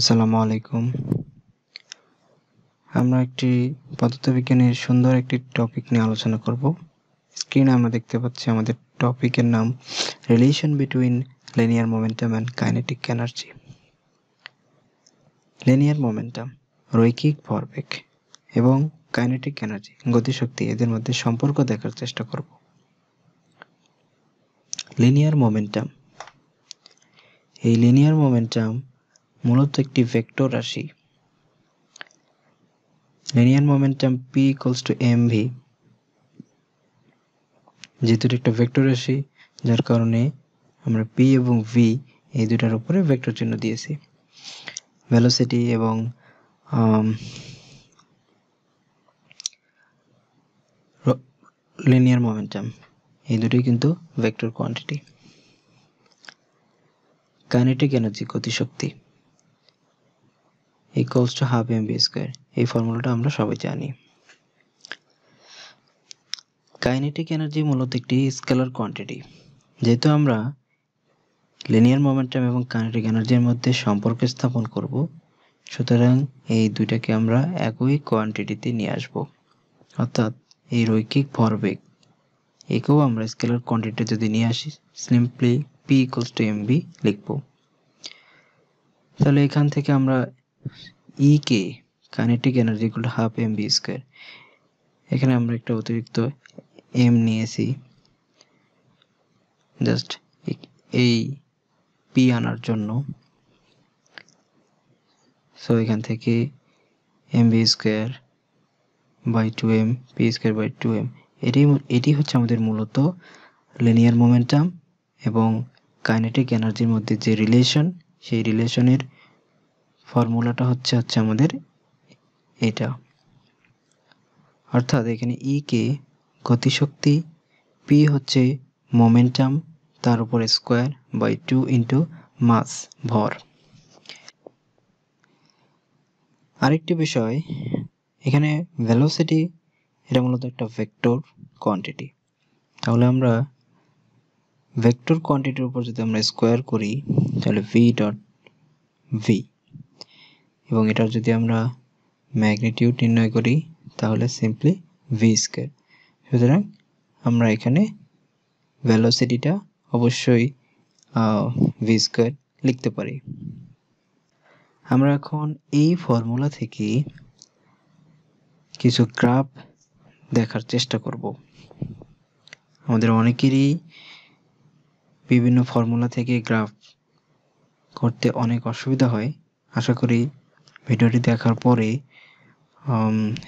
আসসালামু আলাইকুম আমরা একটি পদার্থবিজ্ঞানের সুন্দর একটি টপিক নিয়ে আলোচনা করব স্ক্রিনে আমরা দেখতে পাচ্ছি আমাদের টপিকের নাম relation between linear momentum and kinetic energy linear momentum রৈখিক ভরবেগ এবং কাইনেটিক এনার্জি গতিশক্তি এদের মধ্যে সম্পর্ক দেখার চেষ্টা করব লিনিয়ার মোমেন্টাম এই লিনিয়ার মোমেন্টাম মূলত একটি ভেক্টর রাশি linear momentum P equals to M V যেহেতু এটা একটা ভেক্টর রাশি যার কারণে আমরা পি এবং ভি এই দুটার উপরে ভেক্টর চিহ্ন দিয়েছি ভেলোসিটি এবং লিনিয়ার মোমেন্টাম এই দুটোই কিন্তু ভেক্টর কোয়ান্টিটি কাইনেটিক এনার্জি গতিশক্তি equals to half M V square এই ফর্মুলাটা আমরা সবাই জানি কাইনেটিক এনার্জি মূলত একটি স্কেলার কোয়ান্টিটি যেহেতু আমরা লিনিয়ার মোমেন্টাম এবং কাইনেটিক এনার্জির মধ্যে সম্পর্ক স্থাপন করব সুতরাং এই দুইটাকে আমরা একই কোয়ান্টিটিতে নিয়ে আসব অর্থাৎ এই রৈখিক ভরবেগ একেও আমরা স্কেলার কোয়ান্টিটি যদি নিয়ে আসি simply P equals to M V লিখব তাহলে এখান থেকে আমরা E K kinetic energy equal to half M V square এখানে আমরা একটা অতিরিক্ত এম নিয়েছি জাস্ট এই পি আনার জন্য সো এখান থেকে M V square by two M P square by two M এটি এটি হচ্ছে আমাদের মূলত লিনিয়ার মোমেন্টাম এবং কাইনেটিক এনার্জির মধ্যে যে রিলেশন সেই রিলেশনের ফর্মুলাটা হচ্ছে হচ্ছে আমাদের এটা অর্থাৎ এখানে ই e কে গতিশক্তি পি হচ্ছে মোমেন্টাম তার উপরে square by two into mass ভর আরেকটি বিষয় এখানে ভেলোসিটি এটা মূলত একটা ভেক্টর কোয়ান্টিটি তাহলে আমরা ভেক্টর কোয়ান্টিটির উপর যদি আমরা স্কোয়ার করি তাহলে ভি ডট ভি এবং এটার যদি আমরা ম্যাগনিটিউড নির্ণয় করি তাহলে সিম্পলি ভি স্কোয়ার সুতরাং আমরা এখানে ভ্যালোসিটিটা অবশ্যই ভি স্কোয়ার লিখতে পারি আমরা এখন এই ফর্মুলা থেকে কিছু গ্রাফ দেখার চেষ্টা করব আমাদের অনেকেরই বিভিন্ন ফর্মুলা থেকে গ্রাফ করতে অনেক অসুবিধা হয় আশা করি ভিডিওটি দেখার পরে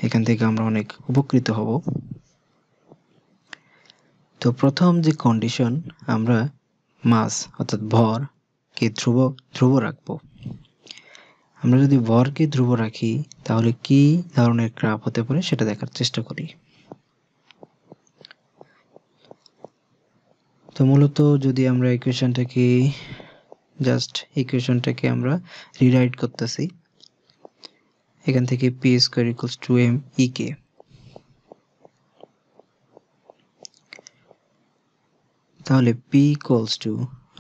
এখান থেকে আমরা অনেক উপকৃত হব তো প্রথম যে কন্ডিশন আমরা মাস অর্থাৎ ভরকে ধ্রুব ধ্রুব রাখব আমরা যদি ভরকে ধ্রুব রাখি তাহলে কি ধরনের ক্রাপ হতে পারে সেটা দেখার চেষ্টা করি তো মূলত যদি আমরা ইকুয়েশনটাকে জাস্ট ইকুয়েশনটাকে আমরা রিরাইট করতেছি এখান থেকে P square equals to M E K তাহলে P equals to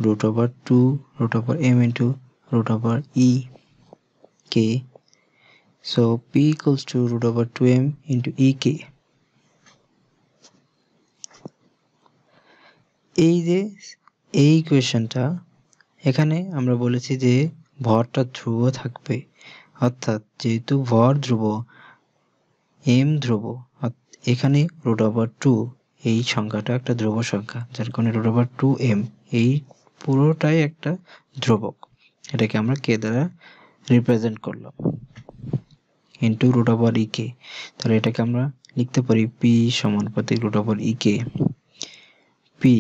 root over two root over M into root over E K so P equals to root over two M into E K এই যে এই ইকুয়েশনটা এখানে আমরা বলেছি যে ভরটা ধ্রুব থাকবে অর্থাৎ যেহেতু ভর ধ্রুব এম ধ্রুব এখানে রুট ওভার টু এই সংখ্যাটা একটা ধ্রুব সংখ্যা যার কারণে রুট ওভার টু এম এই পুরোটাই একটা ধ্রুবক এটাকে আমরা কে দ্বারা রিপ্রেজেন্ট করলাম into root over E K তাহলে এটাকে আমরা লিখতে পারি পি সমানুপাতিক root over E K P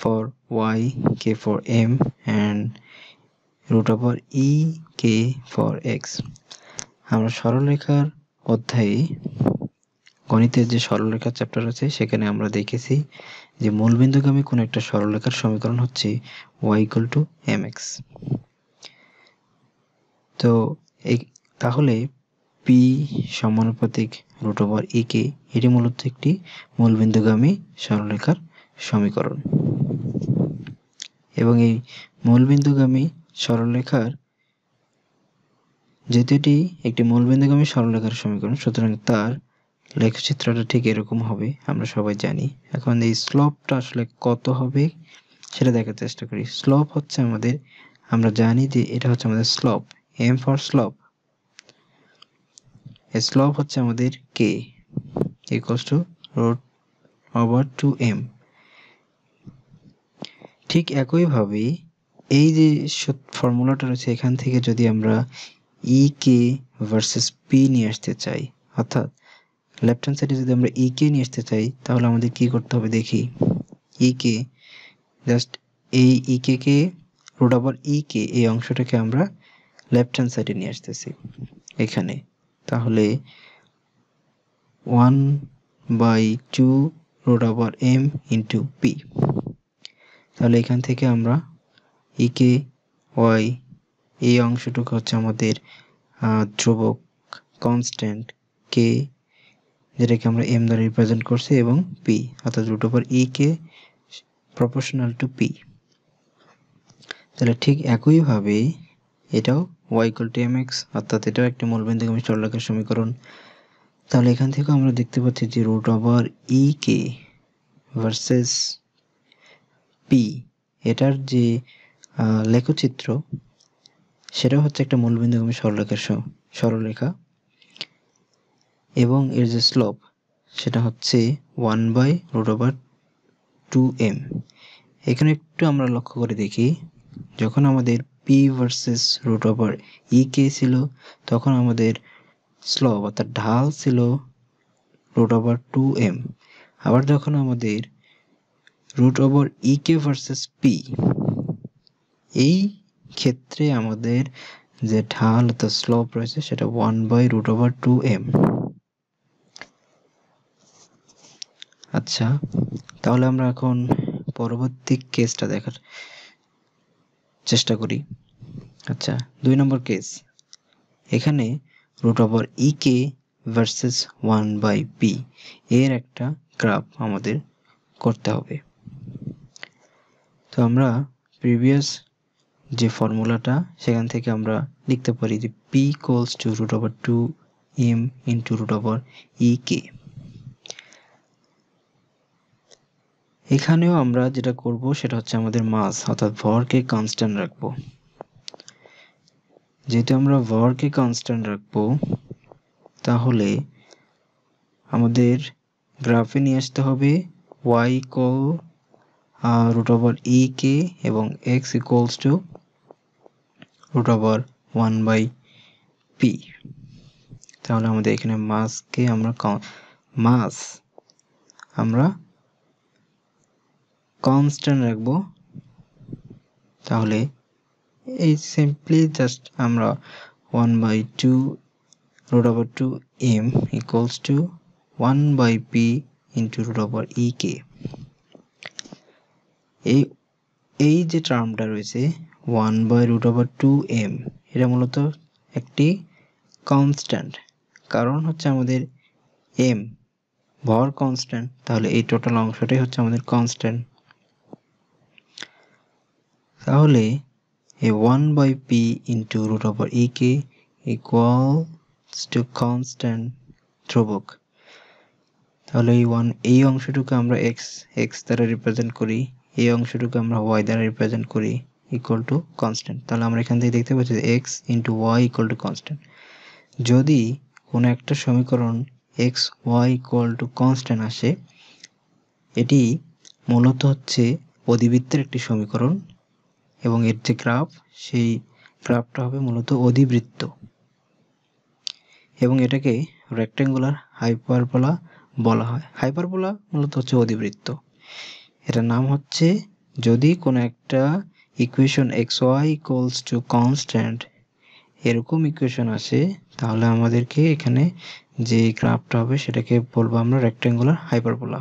for Y K for M and root over E K for X আমরা সরলরেখার অধ্যায়ে গণিতের যে সরলরেখার চ্যাপ্টার আছে সেখানে আমরা দেখেছি যে মূলবিন্দুগামী কোনো একটা সরলরেখার সমীকরণ হচ্ছে Y equal to M X তো তাহলে পি সমানুপাতিক রুট ওভার ই কে এটি মূলত একটি মূলবিন্দুগামী সরলরেখার সমীকরণ এবং এই মূলবিন্দুগামী সরলরেখার যেহেতু এটি একটি মূলবিন্দুগামী সরলরেখার সমীকরণ সুতরাং তার লেখচিত্রটা ঠিক এরকম হবে আমরা সবাই জানি এখন এই স্লোপটা আসলে কত হবে সেটা দেখার চেষ্টা করি স্লোপ হচ্ছে আমাদের আমরা জানি যে এটা হচ্ছে আমাদের slope M for slope slope হচ্ছে আমাদের K equals to root over two M ঠিক একইভাবে এই যে ফর্মুলাটা রয়েছে এখান থেকে যদি আমরা ই কে ভার্সেস পি নিয়ে আসতে চাই অর্থাৎ লেফট হ্যান্ড সাইডে যদি আমরা ই e কে নিয়ে আসতে চাই তাহলে আমাদের কি করতে হবে দেখি e E e K just এই ই কে কে রুট আবার ই কে এই অংশটাকে আমরা লেফট হ্যান্ড সাইডে নিয়ে আসতেছি এখানে তাহলে ওয়ান বাই টু রুট আবার এম ইন্টু পি তাহলে এখান থেকে আমরা ইকে ওয়াই এই অংশটুকু হচ্ছে আমাদের ধ্রুবক কনস্ট্যান্ট কে যেটাকে আমরা এম দ্বারা রিপ্রেজেন্ট করছি এবং পি অর্থাৎ root over E K proportional to P তাহলে ঠিক একইভাবে এটাও Y equal to M X অর্থাৎ এটাও একটা মূলবিন্দুগামী সরলরেখার সমীকরণ তাহলে এখান থেকে আমরা দেখতে পাচ্ছি যে root over E K versus P এটার যে লেখচিত্র সেটা হচ্ছে একটা মূলবিন্দুগামী সরলরেখার সরলরেখা এবং এর যে স্লোপ সেটা হচ্ছে one by root over two M এখানে একটু আমরা লক্ষ্য করে দেখি যখন আমাদের P versus root over E K ছিল তখন আমাদের স্লোপ অর্থাৎ ঢাল ছিল রুট ওভার টু এম আবার যখন আমাদের root over E K versus P এই ক্ষেত্রে আমাদের যে ঢাল অর্থাৎ স্লোপ রয়েছে সেটা one by root over two M আচ্ছা তাহলে আমরা এখন পরবর্তী কেসটা দেখার চেষ্টা করি আচ্ছা দুই নম্বর কেস এখানে root over E K versus one by P এর একটা গ্রাফ আমাদের করতে হবে তো আমরা প্রিভিয়াস যে ফর্মুলাটা সেখান থেকে আমরা লিখতে পারি যে P equals to root over two M into root over E K এখানেও আমরা যেটা করব সেটা হচ্ছে আমাদের মাস অর্থাৎ ভরকে কনস্ট্যান্ট রাখবো যেহেতু আমরা ভরকে কনস্ট্যান্ট রাখবো তাহলে আমাদের গ্রাফে নিয়ে আসতে হবে Y equal root over E K এবং X equals to root over one by P তাহলে আমাদের এখানে মাসকে আমরা মাস আমরা কনস্ট্যান্ট রাখবো তাহলে এই সিম্পলি জাস্ট আমরা one by two root over two M equals to one by P into root over E K এই এই যে টার্মটা রয়েছে one by root over two M এটা মূলত একটি কনস্ট্যান্ট কারণ হচ্ছে আমাদের এম ভর কনস্ট্যান্ট তাহলে এই টোটাল অংশটাই হচ্ছে আমাদের কনস্ট্যান্ট তাহলে a one by P into root over E K equals to constant ধ্রুবক তাহলে এই ওয়ান এই অংশটুকু আমরা এক্স এক্স দ্বারা রিপ্রেজেন্ট করি এই অংশটুকু আমরা ওয়াই দ্বারা রিপ্রেজেন্ট করি ইকুয়াল টু কনস্ট্যান্ট তাহলে আমরা এখান থেকে দেখতে পাচ্ছি X into Y equal to constant যদি কোনো একটা সমীকরণ X Y equal to constant আসে এটি মূলত হচ্ছে অধিবৃত্তের একটি সমীকরণ এবং এর যে গ্রাফ সেই গ্রাফটা হবে মূলত অধিবৃত্ত এবং এটাকে রেক্টেঙ্গুলার হাইপারবোলা বলা হয় হাইপারবোলা মূলত হচ্ছে অধিবৃত্ত এটার নাম হচ্ছে যদি কোনো একটা equation X Y equals to constant এরকম ইকুয়েশন আছে তাহলে আমাদেরকে এখানে যে গ্রাফটা হবে সেটাকে বলবো আমরা রেক্ট্যাঙ্গুলার হাইপারবোলা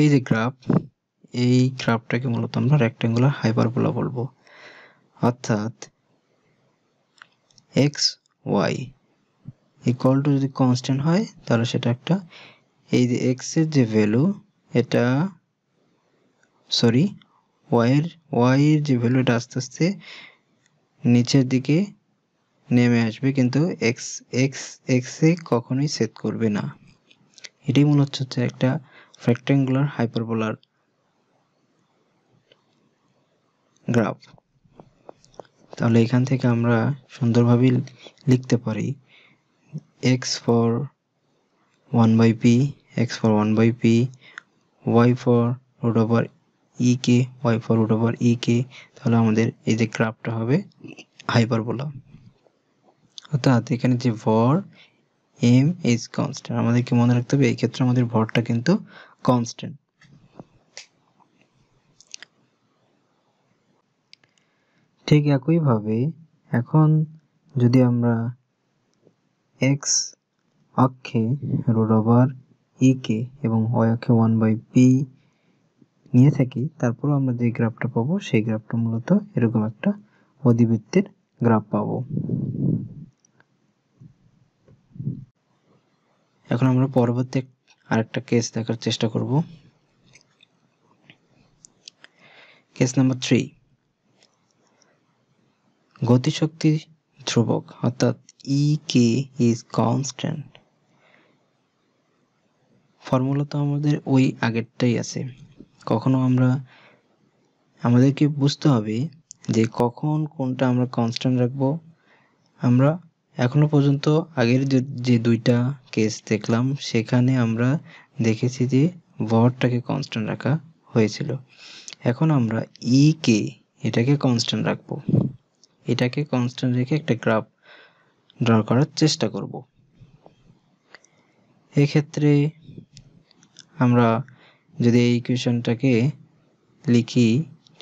এই যে গ্রাফ এই গ্রাফটাকে মূলত আমরা রেক্ট্যাঙ্গুলার হাইপারবোলা বলবো অর্থাৎ এক্স ওয়াই ইকুয়াল টু যদি কনস্ট্যান্ট হয় তাহলে সেটা একটা এই যে এক্সের যে ভ্যালু এটা সরি ওয়াইয়ের ওয়াইয়ের যে ভ্যালুটা আস্তে আস্তে নিচের দিকে নেমে আসবে কিন্তু এক্স এক্স এক্সে কখনোই সেট করবে না এটাই মনে হচ্ছে হচ্ছে একটা ফ্যাক্ট্যাঙ্গুলার হাইপারবোলার গ্রাফ তাহলে এখান থেকে আমরা সুন্দরভাবে লিখতে পারি X for one by P X for one by P Y for root over E K Y root over E K তাহলে আমাদের এই যে গ্রাফটা হবে হাইপার বলা অর্থাৎ এখানে যে ভর এম ইজ কনস্ট্যান্ট আমাদেরকে মনে রাখতে হবে এই ক্ষেত্রে আমাদের ভরটা কিন্তু কনস্ট্যান্ট ঠিক একইভাবে এখন যদি আমরা এক্স অক্ষে রোড ওভার ই কে এবং ওয়াই অক্ষে ওয়ান বাই পি নিয়ে থাকি তারপরও আমরা যে গ্রাফটা পাবো সেই গ্রাফটা মূলত এরকম একটা অধিবৃত্তের গ্রাফ পাবো এখন আমরা পরবর্তী আরেকটা কেস দেখার চেষ্টা করব কেস নাম্বার থ্রি গতিশক্তি ধ্রুবক অর্থাৎ E K is constant formula তো আমাদের ওই আগেরটাই আছে কখনো আমরা আমাদেরকে বুঝতে হবে যে কখন কোনটা আমরা কনস্ট্যান্ট রাখবো আমরা এখনো পর্যন্ত আগের যে দুইটা কেস দেখলাম সেখানে আমরা দেখেছি যে ভরটাকে কনস্ট্যান্ট রাখা হয়েছিল এখন আমরা ই e কে এটাকে কনস্ট্যান্ট রাখব এটাকে কনস্ট্যান্ট রেখে একটা গ্রাফ ড্র করার চেষ্টা করব এক্ষেত্রে আমরা যদি এই ইকুয়েশনটাকে লিখি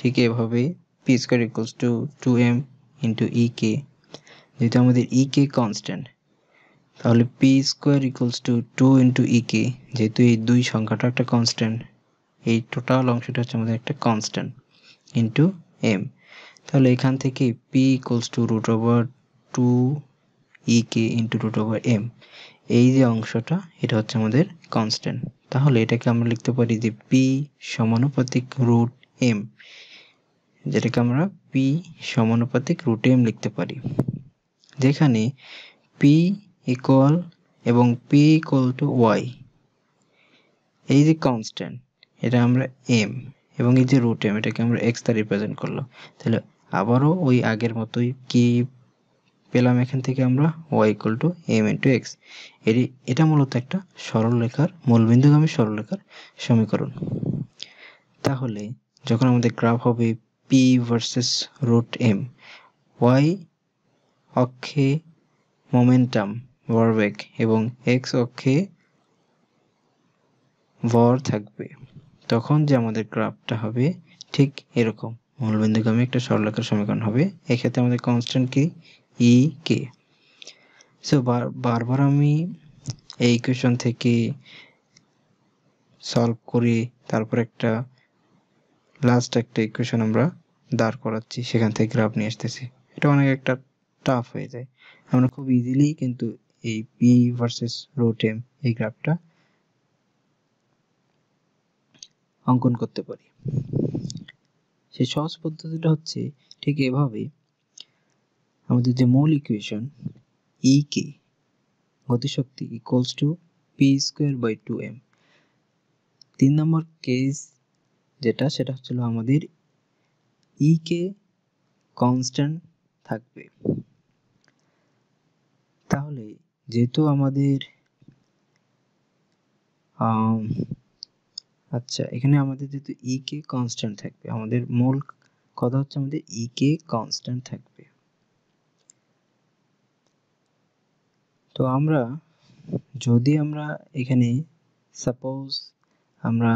ঠিক এভাবে P square equals to two M into E K যেহেতু আমাদের ই কে কনস্ট্যান্ট তাহলে P square equals to two into E K যেহেতু এই দুই সংখ্যাটা একটা কনস্ট্যান্ট এই টোটাল অংশটা হচ্ছে আমাদের একটা কনস্ট্যান্ট ইন্টু এম তাহলে এখান থেকে P equals to root over two E K into root over M এই যে অংশটা এটা হচ্ছে আমাদের কনস্ট্যান্ট তাহলে এটাকে আমরা লিখতে পারি যে পি সমানুপাতিক রুট এম যেটাকে আমরা পি সমানুপাতিক রুট এম লিখতে পারি যেখানে পি ইকুয়াল এবং পি ইকুয়াল টু ওয়াই এই যে কনস্ট্যান্ট এটা আমরা এম এবং এই যে রুট এম এটাকে আমরা এক্স দ্বারা রিপ্রেজেন্ট করলো তাহলে আবারও ওই আগের মতোই কি পেলাম এখান থেকে আমরা Y equal to M into X এর এটা মূলত একটা সরলরেখার মূলবিন্দুগামী সরলরেখার সমীকরণ তাহলে যখন আমাদের গ্রাফ হবে P versus root M Y অক্ষে মোমেন্টাম ভরবেগ এবং এক্স অক্ষে ভর থাকবে তখন যে আমাদের গ্রাফটা হবে ঠিক এরকম মূলবিন্দুগামী একটা সরলরেখার সমীকরণ হবে এক্ষেত্রে আমাদের কনস্ট্যান্ট কি ই কে সো বারবার আমি এই কোয়েশন থেকে সলভ করে তারপর একটা লাস্ট একটা ইকুয়েশন আমরা দাঁড় করাচ্ছি সেখান থেকে গ্রাফ নিয়ে আসতেছি এটা অনেক একটা টাফ হয়ে যায় আমরা খুব ইজিলি কিন্তু এই পি ভার্সেস রোটেম এম এই গ্রাফটা অঙ্কন করতে পারি সেই সহজ পদ্ধতিটা হচ্ছে ঠিক এভাবে আমাদের যে মূল ইকুয়েশন ই কে গতিশক্তি equals to P square by two M তিন নম্বর কেস যেটা সেটা হচ্ছিল আমাদের ই কে কনস্ট্যান্ট থাকবে তাহলে যেহেতু আমাদের আচ্ছা এখানে আমাদের যেহেতু ই কে কনস্ট্যান্ট থাকবে আমাদের মূল কথা হচ্ছে আমাদের ই কে কনস্ট্যান্ট থাকবে তো আমরা যদি আমরা এখানে সাপোজ আমরা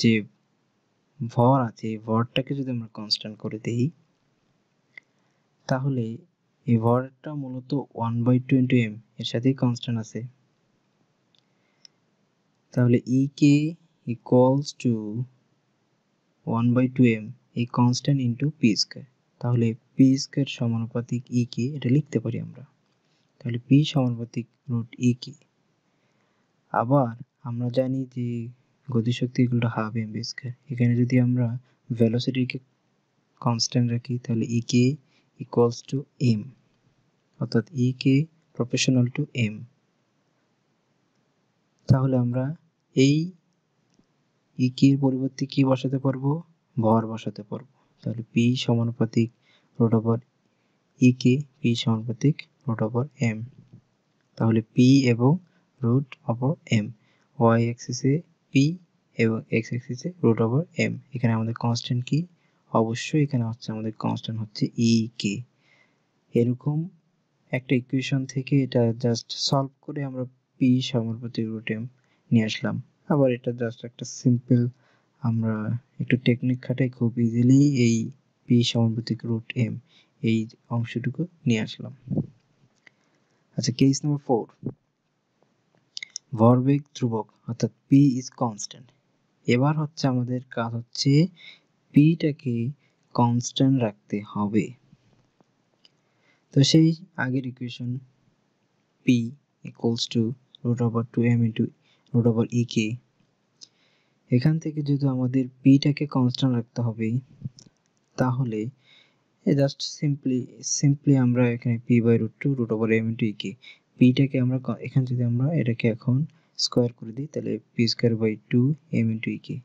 যে ভর আছে ভরটাকে যদি আমরা কনস্ট্যান্ট করে দিই তাহলে এই ভরটা মূলত one by two into M এর সাথেই কনস্ট্যান্ট আছে তাহলে E K equals to one by two M এই কনস্ট্যান্ট ইন্টু পি স্কোয়ার তাহলে পি স্কোয়ার সমানুপাতিক ই e কে এটা লিখতে পারি আমরা তাহলে বি সমানুপাতিক রুট ই কি আবার আমরা জানি যে গতিশক্তি ইকুয়াল হাফ এম স্কোয়ার এখানে যদি আমরা ভেলোসিটিকে কনস্ট্যান্ট রাখি তাহলে E K equals to M অর্থাৎ E K proportional to M তাহলে আমরা এই ই e কের পরিবর্তে কি বসাতে পারবো ভর বসাতে পারবো তাহলে পি সমানুপাতিক root over E K P e সমানুপাতিক রুট ওভার এম তাহলে পি এবং রুট ওভার এম ওয়াই অ্যাক্সিসে পি এবং এক্স অ্যাক্সিসে রুট ওভার এম এখানে আমাদের কনস্ট্যান্ট কি অবশ্যই এখানে হচ্ছে আমাদের কনস্ট্যান্ট হচ্ছে ই e, কে এরকম একটা ইকুয়েশন থেকে এটা জাস্ট সলভ করে আমরা পি সমানুপাতি রুট এম নিয়ে আসলাম আবার এটা জাস্ট একটা সিম্পল আমরা একটু টেকনিক খাটাই খুব ইজিলি এই পি সমানুপাতিক রুট এম এই অংশটুকু নিয়ে আসলাম আচ্ছা কেস নাম্বার ফোর ভরবেগ ধ্রুবক অর্থাৎ পি ইজ কনস্ট্যান্ট এবার হচ্ছে আমাদের কাজ হচ্ছে পিটাকে কনস্ট্যান্ট রাখতে হবে তো সেই আগের equation P equals to root over two M into root over E K এখান থেকে যদি আমাদের পিটাকে কনস্ট্যান্ট রাখতে হবে তাহলে জাস্ট সিম্পলি সিম্পলি আমরা এখানে P by root two root over M into K পিটাকে আমরা এখানে যদি আমরা এটাকে এখন স্কোয়ার করে দিই তাহলে P square by two M into K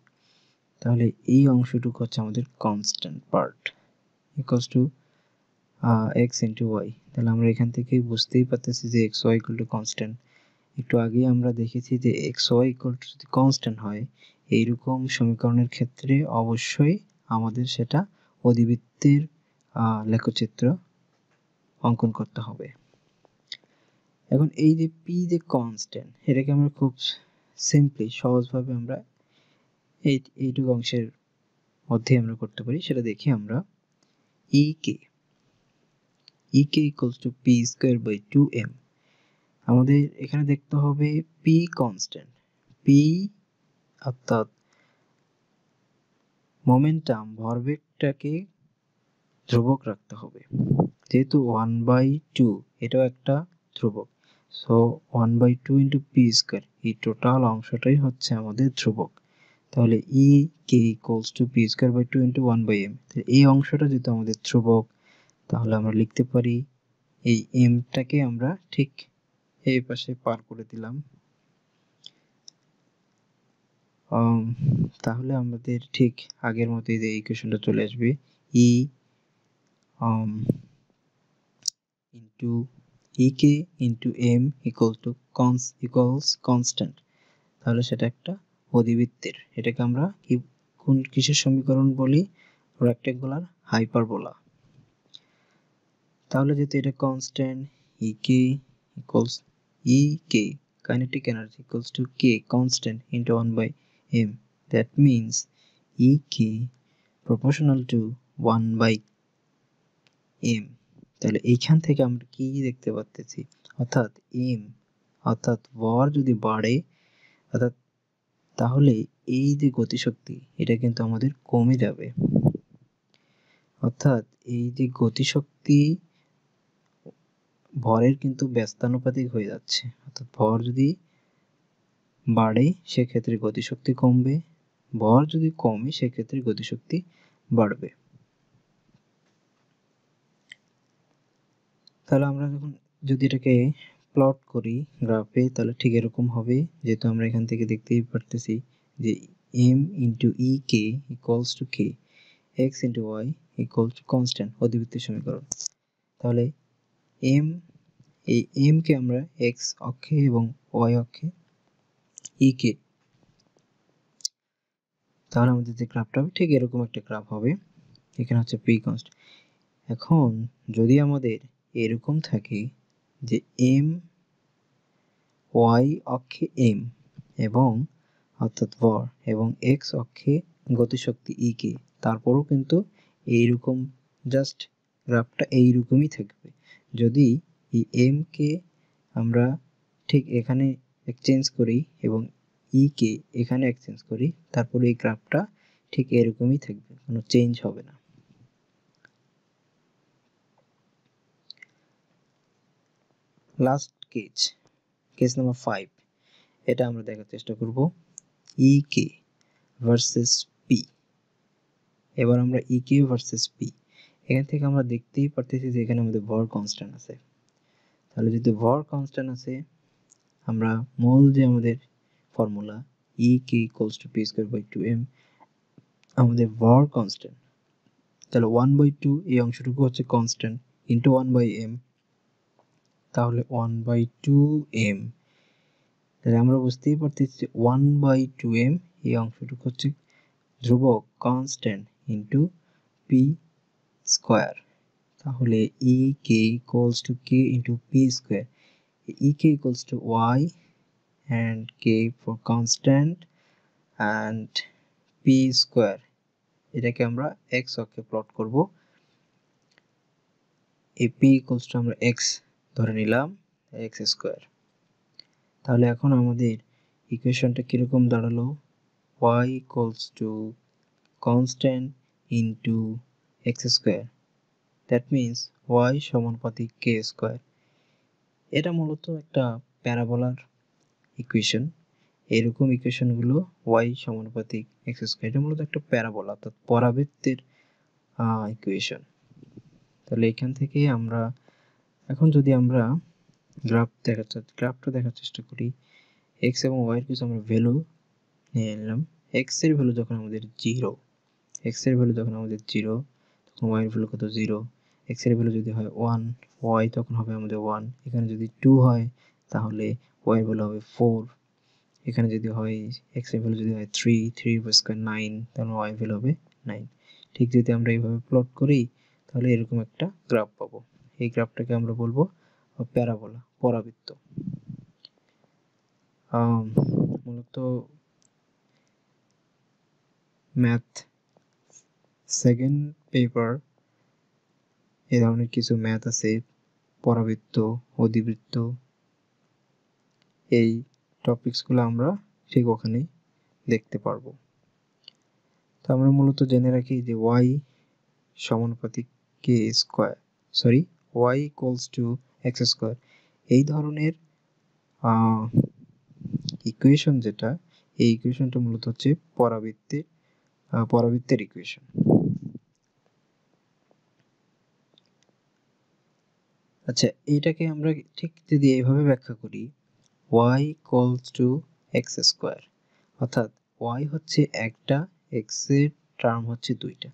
তাহলে এই অংশটুকু হচ্ছে আমাদের constant part equals to X into Y তাহলে আমরা এখান থেকে বুঝতেই পারতেছি যে X Y equal to constant একটু আগে আমরা দেখেছি যে এক্স ওয়াই ইকুয়াল টু যদি কনস্ট্যান্ট হয় এইরকম সমীকরণের ক্ষেত্রে অবশ্যই আমাদের সেটা অধিবৃত্তের লেখচিত্র অঙ্কন করতে হবে এখন এই যে পি যে কনস্ট্যান্ট এটাকে আমরা খুব সিম্পলি সহজভাবে আমরা এই এইটুকু অংশের মধ্যে আমরা করতে পারি সেটা দেখি আমরা E K E K equals to P square by two M আমাদের এখানে দেখতে হবে পি কনস্ট্যান্ট পি অর্থাৎ মোমেন্টাম ভরবেগটাকে ধ্রুবক রাখতে হবে যেহেতু ওয়ান বাই টু এটাও একটা ধ্রুবক so one by two into P square এই টোটাল অংশটাই হচ্ছে আমাদের ধ্রুবক তাহলে E K equals to P square by two into one by M এই অংশটা যেহেতু আমাদের ধ্রুবক তাহলে আমরা লিখতে পারি এই এমটাকে আমরা ঠিক এই পাশে পার করে দিলাম um, তাহলে আমাদের ঠিক আগের মতোই যে ইকুয়েশনটা চলে আসবে ই e um, into ek into m equal to cons equals constant তাহলে সেটা একটা অধিবৃত্তের এটাকে আমরা কি কোন কিসের সমীকরণ বলি রেক্টেঙ্গুলার হাইপারবোলা তাহলে যেহেতু এটা constant E K equals E K kinetic energy equals to K constant into one by M that means E K proportional to one by M তাহলে এইখান থেকে আমরা কি দেখতে পাচ্ছি অর্থাৎ এম অর্থাৎ ভর যদি বাড়ে অর্থাৎ তাহলে এই যে গতিশক্তি এটা কিন্তু আমাদের কমে যাবে অর্থাৎ এই যে গতিশক্তি ভরের কিন্তু ব্যস্তানুপাতিক হয়ে যাচ্ছে অর্থাৎ ভর যদি বাড়ে সেক্ষেত্রে গতিশক্তি কমবে ভর যদি কমে সেক্ষেত্রে গতিশক্তি বাড়বে তাহলে আমরা যখন যদি এটাকে প্লট করি গ্রাফে তাহলে ঠিক এরকম হবে যেহেতু আমরা এখান থেকে দেখতেই পারতেছি যে M into E K equals to K X into Y equals to constant অধিবৃত্তীয় সমীকরণ তাহলে এম এই এমকে আমরা এক্স অক্ষে এবং ওয়াই অক্ষে ই e কে তাহলে আমাদের যে গ্রাফটা হবে ঠিক এরকম একটা গ্রাফ হবে এখানে হচ্ছে পি কনস্ট এখন যদি আমাদের এরকম থাকে যে এম ওয়াই অক্ষে এম এবং অর্থাৎ ভর এবং এক্স অক্ষে গতিশক্তি ই কে তারপরও কিন্তু এইরকম জাস্ট গ্রাফটা এইরকমই থাকবে যদি এই এম কে আমরা ঠিক এখানে এক্সচেঞ্জ করি এবং ই কে এখানে এক্সচেঞ্জ করি তারপরে এই গ্রাফটা ঠিক এরকমই থাকবে কোনো চেঞ্জ হবে না last case case number five এটা আমরা দেখার চেষ্টা করব ই কে ভার্সেস পি এবার আমরা ই কে ভার্সেস পি এখান থেকে আমরা দেখতেই পারতেছি যে এখানে আমাদের ভর কনস্ট্যান্ট আছে তাহলে যদি ভর কনস্ট্যান্ট আছে আমরা মূল যে আমাদের formula E K equals to P square by two M আমাদের ভর কনস্ট্যান্ট তাহলে ওয়ান বাই টু এই অংশটুকু হচ্ছে constant into one by M তাহলে ওয়ান বাই টু এম তাহলে আমরা বুঝতেই পারতেছি যে ওয়ান বাই টু এম এই অংশটুকু হচ্ছে ধ্রুবক কনস্ট্যান্ট ইন্টু পি স্কোয়ার তাহলে E K equals to K into P square E K equals to Y and K for constant and P square এটাকে আমরা এক্স অক্ষে প্লট করব এ পি ইকোয়ালস টু আমরা এক্স ধরে নিলাম এক্স স্কোয়ার তাহলে এখন আমাদের ইকুয়েশনটা কীরকম দাঁড়ালো Y equals to constant into X square that means Y সমানুপাতিক কে স্কোয়ার এটা মূলত একটা প্যারাবোলার ইকুয়েশন এরকম ইকুয়েশনগুলো ওয়াই সমানুপাতিক এক্স স্কোয়ার এটা মূলত একটা প্যারাবোলা অর্থাৎ পরাবৃত্তের ইকুয়েশন তাহলে এখান থেকে আমরা এখন যদি আমরা গ্রাফ দেখার গ্রাফটা দেখার চেষ্টা করি এক্স এবং ওয়াইয়ের কিছু আমরা ভ্যালু নিয়ে নিলাম এক্সের ভ্যালু যখন আমাদের জিরো এক্সের ভ্যালু যখন আমাদের জিরো তখন এর ভ্যালু কত জিরো এর ভ্যালু যদি হয় ওয়ান ওয়াই তখন হবে আমাদের ওয়ান এখানে যদি টু হয় তাহলে এর ভ্যালু হবে ফোর এখানে যদি হয় এক্সের ভ্যালু যদি হয় থ্রি থ্রি স্কোয়ার নাইন তাহলে ওয়াই ভ্যালু হবে নাইন ঠিক যদি আমরা এইভাবে প্লট করি তাহলে এরকম একটা গ্রাফ পাবো এই গ্রাফটাকে আমরা বলবো প্যারাবোলা পরাবৃত্ত মূলত ম্যাথ সেকেন্ড পেপার এ ধরনের কিছু ম্যাথ আছে পরাবৃত্ত অধিবৃত্ত এই টপিকসগুলো আমরা ঠিক ওখানেই দেখতে পারব তো আমরা মূলত জেনে রাখি যে ওয়াই সমানুপাতিক K square sorry Y equals to X square এই ধরনের ইকুয়েশন যেটা এই ইকুয়েশনটা মূলত হচ্ছে পরাবৃত্তের পরাবৃত্তের ইকুয়েশন আচ্ছা এটাকে আমরা ঠিক যদি এইভাবে ব্যাখ্যা করি Y equals to X square অর্থাৎ ওয়াই হচ্ছে একটা এর টার্ম হচ্ছে দুইটা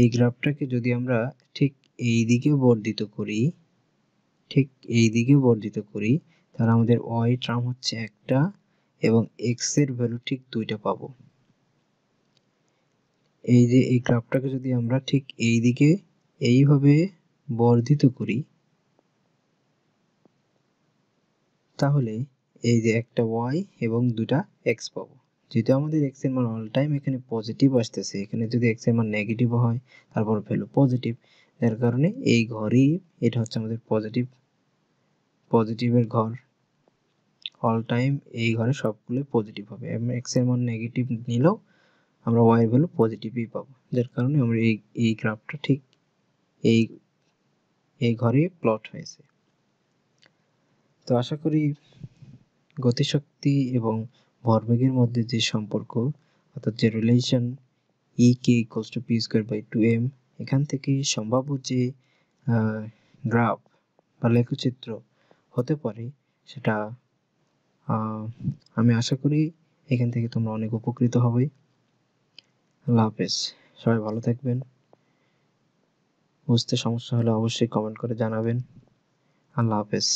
এই গ্রাফটাকে যদি আমরা ঠিক এই দিকে বর্ধিত করি ঠিক এই দিকে বর্ধিত করি তাহলে আমাদের ওয়াই ট্রাম হচ্ছে একটা এবং এক্স এর ভ্যালু ঠিক দুইটা পাবো এই যে এই গ্রাফটাকে যদি আমরা ঠিক এই দিকে এইভাবে বর্ধিত করি তাহলে এই যে একটা ওয়াই এবং দুটা এক্স পাবো যেহেতু আমাদের এক্স এর মান অল টাইম এখানে পজিটিভ আসতেছে এখানে যদি এক্স এর মান নেগেটিভ হয় তারপর ভ্যালু পজিটিভ এর কারণে এই ঘরই এটা হচ্ছে আমাদের পজিটিভ পজিটিভের ঘর অল টাইম এই ঘরে সবগুলো পজিটিভ হবে এবং এক্স এর মান নেগেটিভ নিলেও আমরা ওয়াই ভ্যালু পজিটিভই পাবো যার কারণে আমরা এই এই গ্রাফটা ঠিক এই এই ঘরে প্লট হয়েছে তো আশা করি গতিশক্তি এবং ভরবেগের মধ্যে যে সম্পর্ক অর্থাৎ যে relation E K equals to P square by two M এখান থেকে সম্ভাব্য যে গ্রাফ বা লেখচিত্র হতে পারে সেটা আমি আশা করি এখান থেকে তোমরা অনেক উপকৃত হবে আল্লাহ হাফেজ সবাই ভালো থাকবেন বুঝতে সমস্যা হলে অবশ্যই কমেন্ট করে জানাবেন আল্লাহ হাফেজ